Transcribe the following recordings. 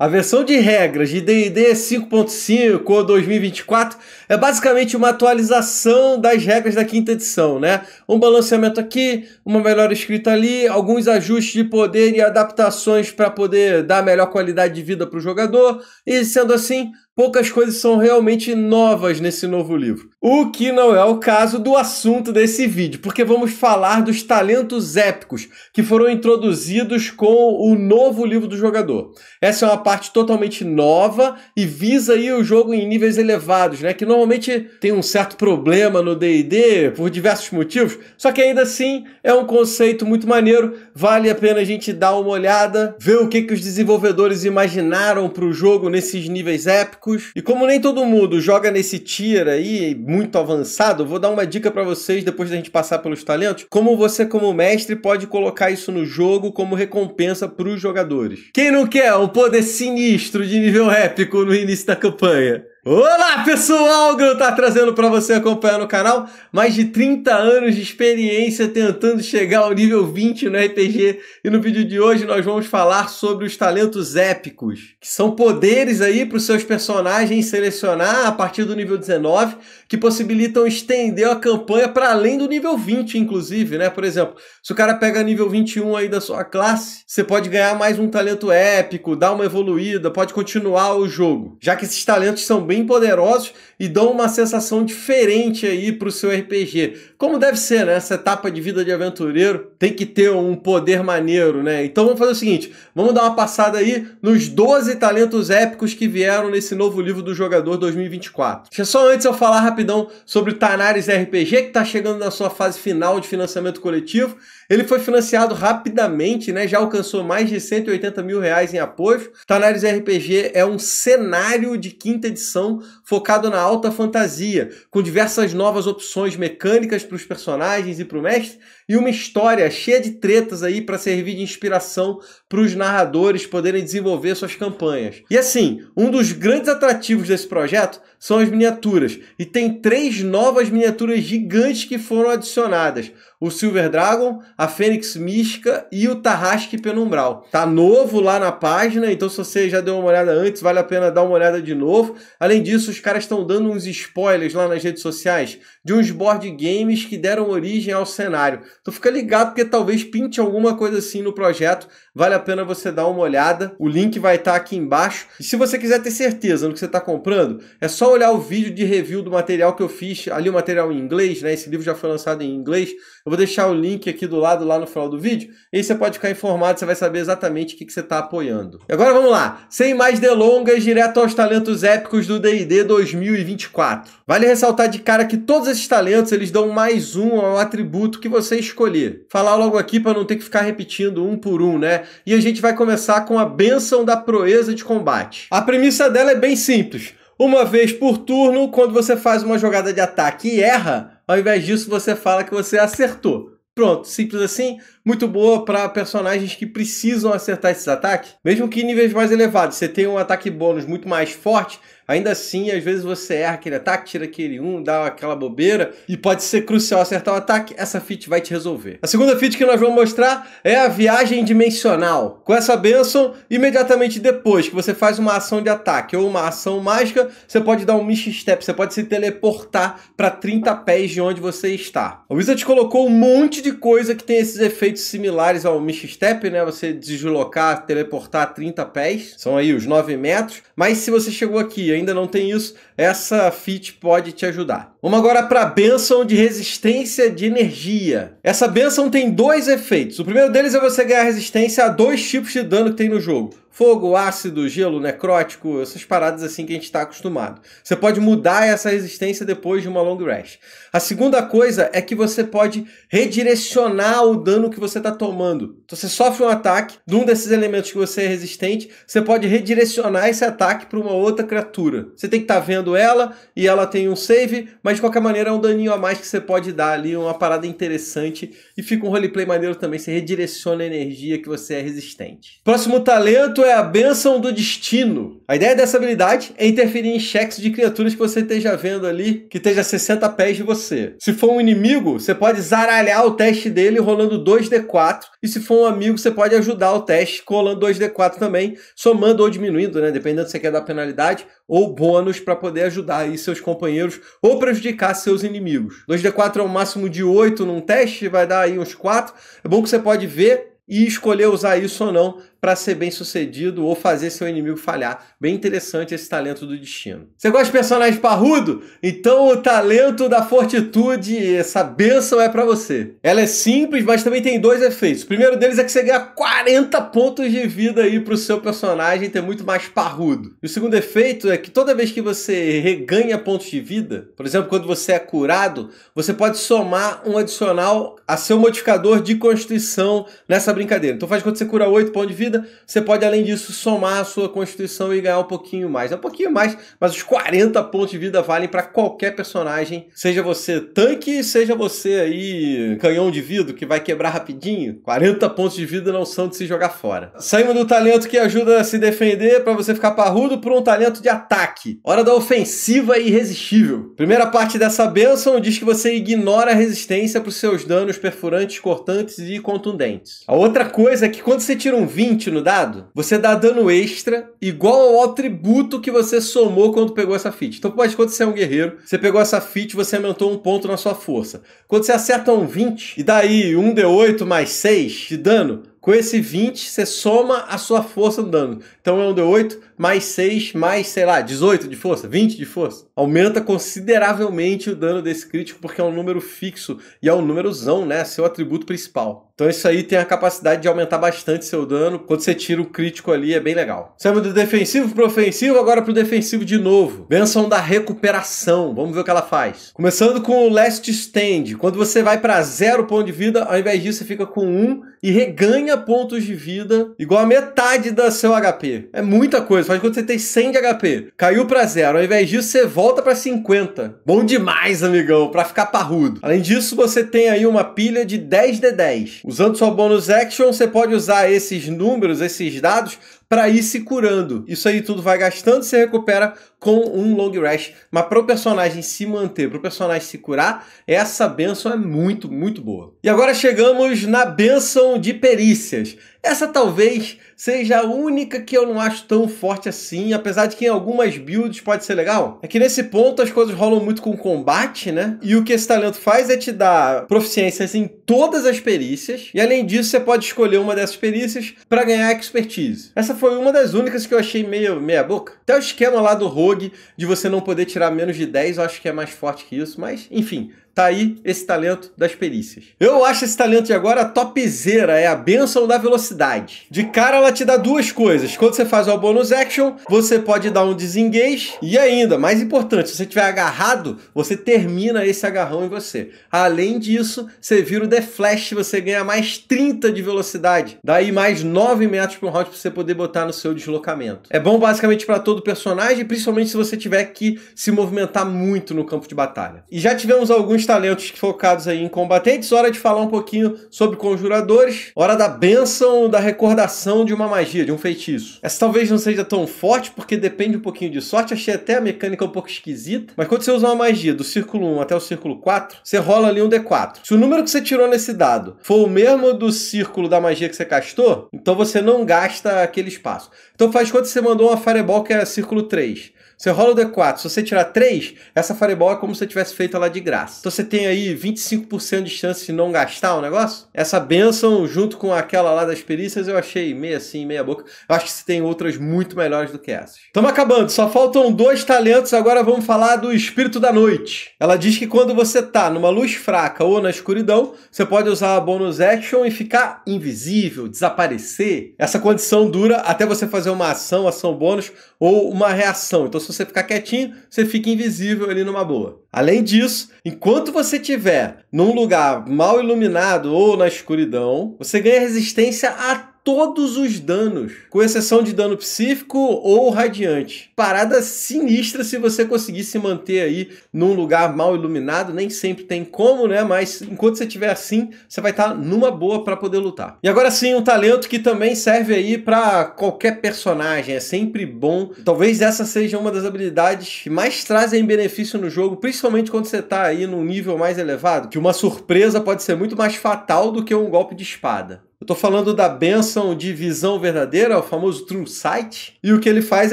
A versão de regras de D&D 5.5 é ou 2024 é basicamente uma atualização das regras da quinta edição, né? Um balanceamento aqui, uma melhor escrita ali, alguns ajustes de poder e adaptações para poder dar melhor qualidade de vida para o jogador. E sendo assim, poucas coisas são realmente novas nesse novo livro. O que não é o caso do assunto desse vídeo, porque vamos falar dos talentos épicos que foram introduzidos com o novo livro do jogador. Essa é uma parte totalmente nova e visa aí o jogo em níveis elevados, né? Que normalmente tem um certo problema no D&D por diversos motivos, só que ainda assim é um conceito muito maneiro Vale a pena a gente dar uma olhada, ver o que, que os desenvolvedores imaginaram para o jogo nesses níveis épicos. E como nem todo mundo joga nesse tier aí, muito avançado, vou dar uma dica para vocês depois da gente passar pelos talentos, como você como mestre pode colocar isso no jogo como recompensa para os jogadores. Quem não quer um poder sinistro de nível épico no início da campanha? Olá pessoal, Gru tá trazendo para você acompanhar no canal mais de 30 anos de experiência tentando chegar ao nível 20 no RPG e no vídeo de hoje nós vamos falar sobre os talentos épicos, que são poderes aí para os seus personagens selecionar a partir do nível 19 que possibilitam estender a campanha para além do nível 20 inclusive, né? Por exemplo, se o cara pega nível 21 aí da sua classe, você pode ganhar mais um talento épico, dar uma evoluída, pode continuar o jogo, já que esses talentos são bem poderosos e dão uma sensação diferente aí para o seu RPG. Como deve ser, né? Essa etapa de vida de aventureiro tem que ter um poder maneiro, né? Então vamos fazer o seguinte: vamos dar uma passada aí nos 12 talentos épicos que vieram nesse novo livro do jogador 2024. Deixa só antes eu falar rapidão sobre o Tanaris RPG, que está chegando na sua fase final de financiamento coletivo. Ele foi financiado rapidamente, né? Já alcançou mais de 180 mil reais em apoio. Tanaris RPG é um cenário de quinta edição focado na alta fantasia, com diversas novas opções mecânicas para os personagens e para o mestre, e uma história cheia de tretas aí para servir de inspiração para os narradores poderem desenvolver suas campanhas. E assim, um dos grandes atrativos desse projeto são as miniaturas, e tem três novas miniaturas gigantes que foram adicionadas: o Silver Dragon, a Fênix Mística e o Tarrasque Penumbral. Tá novo lá na página, então se você já deu uma olhada antes, vale a pena dar uma olhada de novo. Além disso, os caras estão dando uns spoilers lá nas redes sociais de uns board games que deram origem ao cenário. Então fica ligado porque talvez pinte alguma coisa assim no projeto. Vale a a pena você dar uma olhada. O link vai estar tá aqui embaixo. E se você quiser ter certeza no que você está comprando, é só olhar o vídeo de review do material que eu fiz, ali o material em inglês, né? Esse livro já foi lançado em inglês. Eu vou deixar o link aqui do lado, lá no final do vídeo. E aí você pode ficar informado, você vai saber exatamente o que, que você está apoiando. E agora vamos lá. Sem mais delongas, direto aos talentos épicos do D&D 2024. Vale ressaltar de cara que todos esses talentos, eles dão mais um ao atributo que você escolher. Falar logo aqui para não ter que ficar repetindo um por um, né? e a gente vai começar com a benção da proeza de combate. A premissa dela é bem simples. Uma vez por turno, quando você faz uma jogada de ataque e erra, ao invés disso você fala que você acertou. Pronto, simples assim muito boa para personagens que precisam acertar esses ataques. Mesmo que em níveis mais elevados você tenha um ataque bônus muito mais forte, ainda assim, às vezes você erra aquele ataque, tira aquele um, dá aquela bobeira e pode ser crucial acertar o ataque. Essa feat vai te resolver. A segunda feat que nós vamos mostrar é a viagem dimensional. Com essa benção, imediatamente depois que você faz uma ação de ataque ou uma ação mágica, você pode dar um Mish Step, você pode se teleportar para 30 pés de onde você está. A Wizard colocou um monte de coisa que tem esses efeitos efeitos similares ao Step, né? Você deslocar, teleportar 30 pés, são aí os 9 metros. Mas se você chegou aqui e ainda não tem isso, essa feat pode te ajudar. Vamos agora para a benção de resistência de energia. Essa benção tem dois efeitos. O primeiro deles é você ganhar resistência a dois tipos de dano que tem no jogo fogo, ácido, gelo, necrótico, essas paradas assim que a gente está acostumado. Você pode mudar essa resistência depois de uma long rest. A segunda coisa é que você pode redirecionar o dano que você está tomando. Então você sofre um ataque de um desses elementos que você é resistente, você pode redirecionar esse ataque para uma outra criatura. Você tem que estar tá vendo ela e ela tem um save, mas de qualquer maneira é um daninho a mais que você pode dar ali, uma parada interessante e fica um roleplay maneiro também. Você redireciona a energia que você é resistente. Próximo talento é é a bênção do destino. A ideia dessa habilidade é interferir em cheques de criaturas que você esteja vendo ali, que esteja a 60 pés de você. Se for um inimigo, você pode zaralhar o teste dele rolando 2d4, e se for um amigo, você pode ajudar o teste rolando 2d4 também, somando ou diminuindo, né, dependendo se você quer dar penalidade ou bônus para poder ajudar aí seus companheiros ou prejudicar seus inimigos. 2d4 é o um máximo de 8 num teste, vai dar aí uns 4. É bom que você pode ver e escolher usar isso ou não para ser bem sucedido ou fazer seu inimigo falhar. Bem interessante esse talento do destino. Você gosta de personagem parrudo? Então o talento da fortitude, essa benção é para você. Ela é simples, mas também tem dois efeitos. O primeiro deles é que você ganha 40 pontos de vida aí pro seu personagem ter muito mais parrudo. E o segundo efeito é que toda vez que você reganha pontos de vida, por exemplo, quando você é curado, você pode somar um adicional a seu modificador de constituição nessa brincadeira. Então faz quando você cura 8 pontos de vida, você pode, além disso, somar a sua constituição e ganhar um pouquinho mais. É um pouquinho mais, mas os 40 pontos de vida valem para qualquer personagem. Seja você tanque, seja você aí canhão de vidro que vai quebrar rapidinho. 40 pontos de vida não são de se jogar fora. Saímos do talento que ajuda a se defender para você ficar parrudo por um talento de ataque. Hora da ofensiva irresistível. Primeira parte dessa benção diz que você ignora a resistência para os seus danos perfurantes, cortantes e contundentes. A outra coisa é que quando você tira um 20, 20 no dado, você dá dano extra igual ao atributo que você somou quando pegou essa feat. Então, pode quando você é um guerreiro, você pegou essa feat, você aumentou um ponto na sua força. Quando você acerta um 20, e daí um D8 mais 6 de dano, com esse 20, você soma a sua força no dano. Então é um D8 mais 6, mais, sei lá, 18 de força, 20 de força. Aumenta consideravelmente o dano desse crítico, porque é um número fixo e é um númerozão, né? Seu atributo principal. Então isso aí tem a capacidade de aumentar bastante seu dano. Quando você tira o crítico ali, é bem legal. Saímos do defensivo pro ofensivo, agora pro defensivo de novo. Benção da recuperação. Vamos ver o que ela faz. Começando com o Last Stand. Quando você vai para zero ponto de vida, ao invés disso, você fica com um e reganha pontos de vida igual a metade da seu HP. É muita coisa faz quando você tem 100 de HP. Caiu pra zero. Ao invés disso, você volta pra 50. Bom demais, amigão, pra ficar parrudo. Além disso, você tem aí uma pilha de 10 de 10. Usando sua bônus action, você pode usar esses números, esses dados, para ir se curando. Isso aí tudo vai gastando e se recupera com um long rest. Mas para o personagem se manter, para o personagem se curar, essa benção é muito, muito boa. E agora chegamos na benção de perícias. Essa talvez seja a única que eu não acho tão forte assim, apesar de que em algumas builds pode ser legal. É que nesse ponto as coisas rolam muito com combate, né? E o que esse talento faz é te dar proficiências em todas as perícias. E além disso, você pode escolher uma dessas perícias para ganhar expertise. Essa foi uma das únicas que eu achei meio meia boca. Até o esquema lá do Rogue de você não poder tirar menos de 10, eu acho que é mais forte que isso, mas enfim, Tá aí esse talento das perícias. Eu acho esse talento de agora topzera, é a bênção da velocidade. De cara ela te dá duas coisas. Quando você faz o bônus action, você pode dar um desengage e ainda, mais importante, se você estiver agarrado, você termina esse agarrão em você. Além disso, você vira o The Flash, você ganha mais 30 de velocidade. Daí mais 9 metros por round para você poder botar no seu deslocamento. É bom basicamente para todo personagem, principalmente se você tiver que se movimentar muito no campo de batalha. E já tivemos alguns talentos focados aí em combatentes, hora de falar um pouquinho sobre conjuradores, hora da benção, da recordação de uma magia, de um feitiço. Essa talvez não seja tão forte, porque depende um pouquinho de sorte, achei até a mecânica um pouco esquisita, mas quando você usa uma magia do círculo 1 até o círculo 4, você rola ali um D4. Se o número que você tirou nesse dado for o mesmo do círculo da magia que você castou, então você não gasta aquele espaço. Então faz quanto você mandou uma Fireball que é círculo 3. Você rola o D4, se você tirar 3, essa Fireball é como se você tivesse feito ela de graça. Então você tem aí 25% de chance de não gastar o negócio. Essa benção, junto com aquela lá das perícias, eu achei meio assim, meia boca. Eu acho que você tem outras muito melhores do que essas. Estamos acabando, só faltam dois talentos, agora vamos falar do Espírito da Noite. Ela diz que quando você tá numa luz fraca ou na escuridão, você pode usar a bonus action e ficar invisível, desaparecer. Essa condição dura até você fazer uma ação, ação bônus ou uma reação. Então se você ficar quietinho, você fica invisível ali numa boa. Além disso, enquanto você estiver num lugar mal iluminado ou na escuridão, você ganha resistência a todos os danos, com exceção de dano psíquico ou radiante. Parada sinistra se você conseguir se manter aí num lugar mal iluminado, nem sempre tem como, né? Mas enquanto você estiver assim, você vai estar tá numa boa para poder lutar. E agora sim, um talento que também serve aí para qualquer personagem, é sempre bom. Talvez essa seja uma das habilidades que mais trazem benefício no jogo, principalmente quando você tá aí num nível mais elevado, que uma surpresa pode ser muito mais fatal do que um golpe de espada tô falando da benção de visão verdadeira, o famoso True Sight. E o que ele faz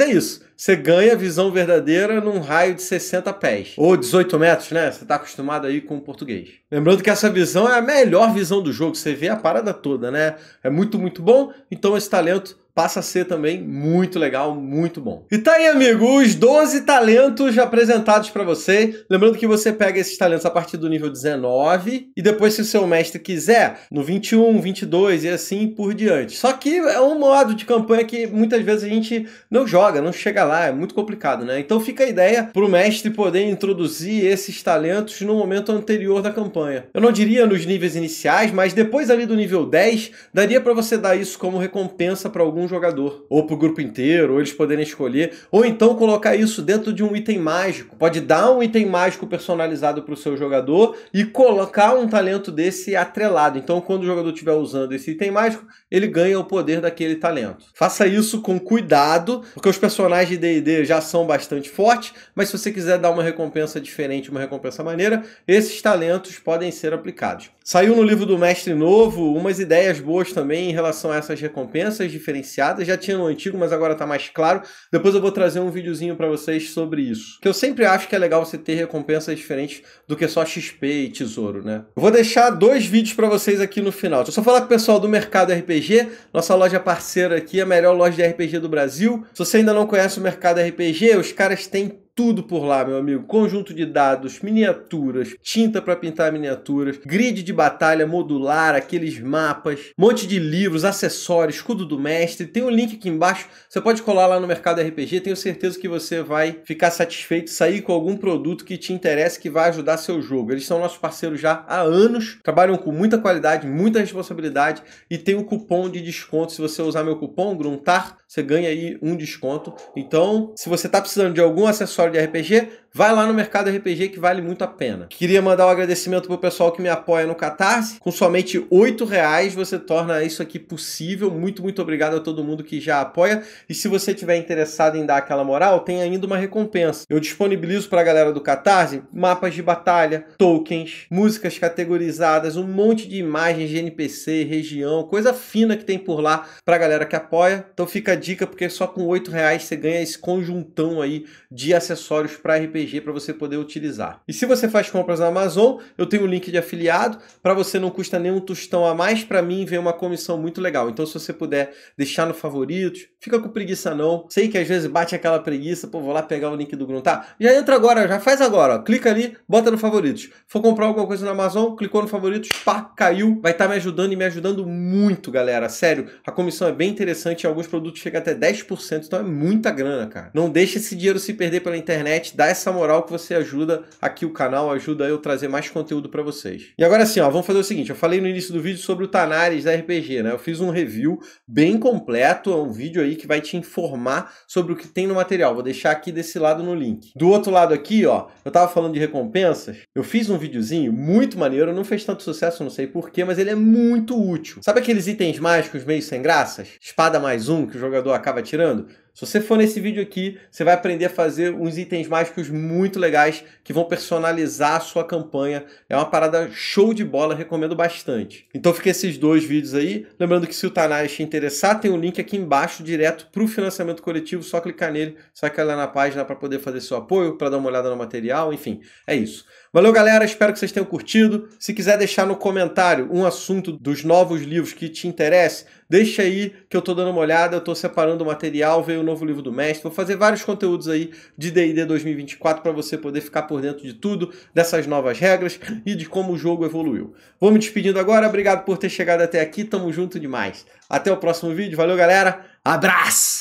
é isso. Você ganha visão verdadeira num raio de 60 pés. Ou 18 metros, né? Você tá acostumado aí com o português. Lembrando que essa visão é a melhor visão do jogo. Você vê a parada toda, né? É muito, muito bom. Então esse talento passa a ser também muito legal, muito bom. E tá aí, amigo, os 12 talentos apresentados para você. Lembrando que você pega esses talentos a partir do nível 19 e depois, se o seu mestre quiser, no 21, 22 e assim por diante. Só que é um modo de campanha que muitas vezes a gente não joga, não chega lá, é muito complicado, né? Então fica a ideia para o mestre poder introduzir esses talentos no momento anterior da campanha. Eu não diria nos níveis iniciais, mas depois ali do nível 10, daria para você dar isso como recompensa para alguns jogador, ou para o grupo inteiro, ou eles poderem escolher, ou então colocar isso dentro de um item mágico. Pode dar um item mágico personalizado para o seu jogador e colocar um talento desse atrelado. Então, quando o jogador estiver usando esse item mágico, ele ganha o poder daquele talento. Faça isso com cuidado, porque os personagens de D&D já são bastante fortes, mas se você quiser dar uma recompensa diferente, uma recompensa maneira, esses talentos podem ser aplicados. Saiu no livro do Mestre Novo umas ideias boas também em relação a essas recompensas diferenciadas, já tinha no antigo, mas agora está mais claro. Depois eu vou trazer um videozinho para vocês sobre isso. Que eu sempre acho que é legal você ter recompensas diferentes do que só XP e tesouro, né? Eu vou deixar dois vídeos para vocês aqui no final. Deixa eu só falar com o pessoal do mercado RPG RPG, nossa loja parceira aqui, a melhor loja de RPG do Brasil. Se você ainda não conhece o mercado RPG, os caras têm tudo por lá, meu amigo. Conjunto de dados, miniaturas, tinta para pintar miniaturas, grid de batalha modular, aqueles mapas, monte de livros, acessórios, escudo do mestre. Tem um link aqui embaixo. Você pode colar lá no Mercado RPG. Tenho certeza que você vai ficar satisfeito, sair com algum produto que te interessa, que vai ajudar seu jogo. Eles são nossos parceiros já há anos, trabalham com muita qualidade, muita responsabilidade e tem um cupom de desconto. Se você usar meu cupom, GRUNTAR, você ganha aí um desconto. Então, se você está precisando de algum acessório de RPG, vai lá no Mercado RPG que vale muito a pena. Queria mandar um agradecimento pro pessoal que me apoia no Catarse. Com somente oito reais você torna isso aqui possível. Muito, muito obrigado a todo mundo que já apoia. E se você tiver interessado em dar aquela moral, tem ainda uma recompensa. Eu disponibilizo para a galera do Catarse mapas de batalha, tokens, músicas categorizadas, um monte de imagens de NPC, região, coisa fina que tem por lá para a galera que apoia. Então fica a dica, porque só com oito reais você ganha esse conjuntão aí de acessórios para RPG RPG para você poder utilizar. E se você faz compras na Amazon, eu tenho um link de afiliado, para você não custa nenhum tostão a mais, para mim vem uma comissão muito legal. Então se você puder deixar no favoritos, fica com preguiça não. Sei que às vezes bate aquela preguiça, pô, vou lá pegar o link do Gruntar. Tá? Já entra agora, já faz agora, ó. clica ali, bota no favoritos. For comprar alguma coisa na Amazon, clicou no favoritos, pá, caiu. Vai estar tá me ajudando e me ajudando muito, galera. Sério, a comissão é bem interessante, em alguns produtos chega até 10%, então é muita grana, cara. Não deixa esse dinheiro se perder pela internet, dá essa essa moral que você ajuda aqui o canal, ajuda eu trazer mais conteúdo para vocês. E agora sim, ó, vamos fazer o seguinte, eu falei no início do vídeo sobre o Tanares da RPG, né? Eu fiz um review bem completo, é um vídeo aí que vai te informar sobre o que tem no material. Vou deixar aqui desse lado no link. Do outro lado aqui, ó, eu tava falando de recompensas, eu fiz um videozinho muito maneiro, não fez tanto sucesso, não sei porquê, mas ele é muito útil. Sabe aqueles itens mágicos meio sem graças? Espada mais um que o jogador acaba tirando? Se você for nesse vídeo aqui, você vai aprender a fazer uns itens mágicos muito legais que vão personalizar a sua campanha. É uma parada show de bola, recomendo bastante. Então fica esses dois vídeos aí. Lembrando que se o Tanais te interessar, tem um link aqui embaixo direto para o financiamento coletivo. Só clicar nele, você vai cair lá na página para poder fazer seu apoio, para dar uma olhada no material, enfim, é isso. Valeu, galera. Espero que vocês tenham curtido. Se quiser deixar no comentário um assunto dos novos livros que te interesse, deixa aí que eu estou dando uma olhada, eu estou separando o material, veio novo livro do mestre, vou fazer vários conteúdos aí de D&D 2024 para você poder ficar por dentro de tudo, dessas novas regras e de como o jogo evoluiu. Vou me despedindo agora, obrigado por ter chegado até aqui, tamo junto demais. Até o próximo vídeo, valeu galera, abraço!